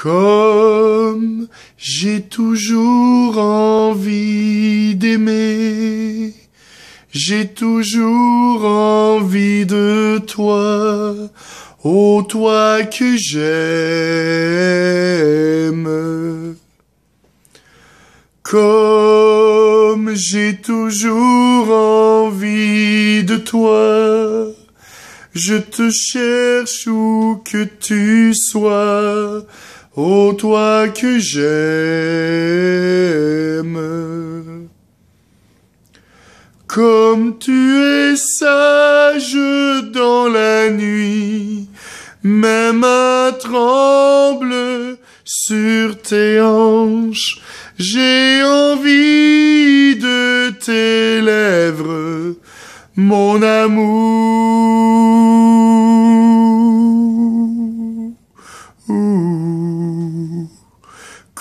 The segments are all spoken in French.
Comme j'ai toujours envie d'aimer, j'ai toujours envie de toi, ô toi que j'aime. Comme j'ai toujours envie de toi, je te cherche où que tu sois, ô toi que j'aime. Comme tu es sage dans la nuit, mes mains tremble sur tes hanches, j'ai envie de tes lèvres, mon amour.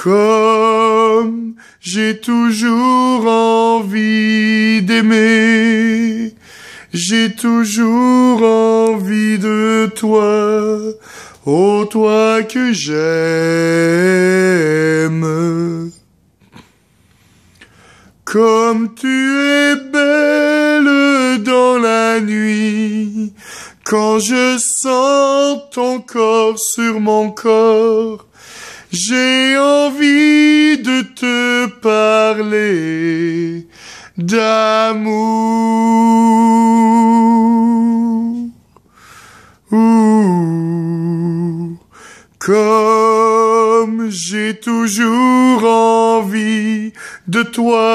Comme j'ai toujours envie d'aimer, j'ai toujours envie de toi, ô oh, toi que j'aime. Comme tu es belle dans la nuit, quand je sens ton corps sur mon corps, j'ai envie envie de te parler d'amour. comme j'ai toujours envie de toi,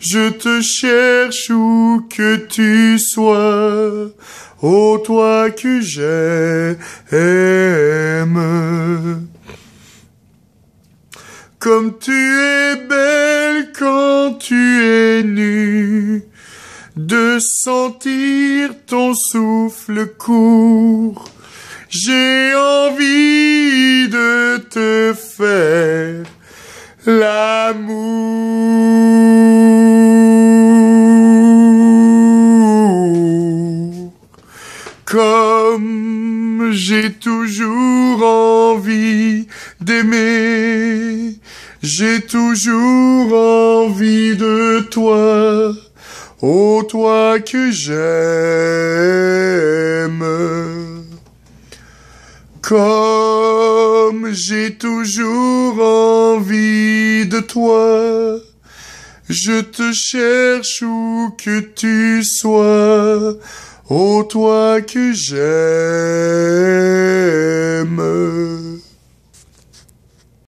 je te cherche où que tu sois. ô oh, toi que j'aime. Comme tu es belle quand tu es nue, de sentir ton souffle court. J'ai envie de te faire l'amour. Comme j'ai toujours envie d'aimer j'ai toujours envie de toi, ô oh, toi que j'aime. Comme j'ai toujours envie de toi, je te cherche où que tu sois, ô oh, toi que j'aime.